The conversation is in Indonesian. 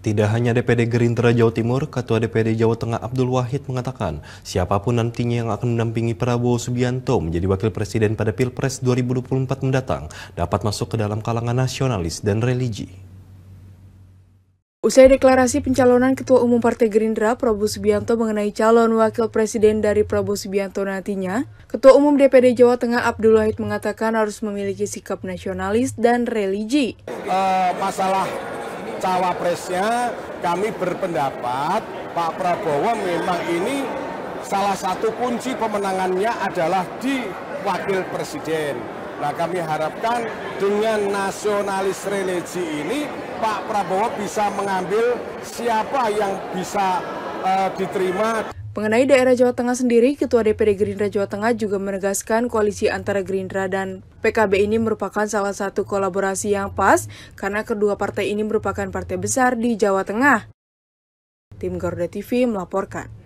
Tidak hanya DPD Gerindra Jawa Timur, Ketua DPD Jawa Tengah Abdul Wahid mengatakan, siapapun nantinya yang akan mendampingi Prabowo Subianto menjadi wakil presiden pada Pilpres 2024 mendatang dapat masuk ke dalam kalangan nasionalis dan religi. Usai deklarasi pencalonan Ketua Umum Partai Gerindra Prabowo Subianto mengenai calon wakil presiden dari Prabowo Subianto nantinya, Ketua Umum DPD Jawa Tengah Abdul Wahid mengatakan harus memiliki sikap nasionalis dan religi. Uh, masalah cawapresnya kami berpendapat Pak Prabowo memang ini salah satu kunci pemenangannya adalah di wakil presiden. Nah kami harapkan dengan nasionalis religi ini Pak Prabowo bisa mengambil siapa yang bisa uh, diterima. Mengenai daerah Jawa Tengah sendiri, Ketua DPD Gerindra Jawa Tengah juga menegaskan koalisi antara Gerindra dan PKB ini merupakan salah satu kolaborasi yang pas karena kedua partai ini merupakan partai besar di Jawa Tengah. Tim Garuda TV melaporkan.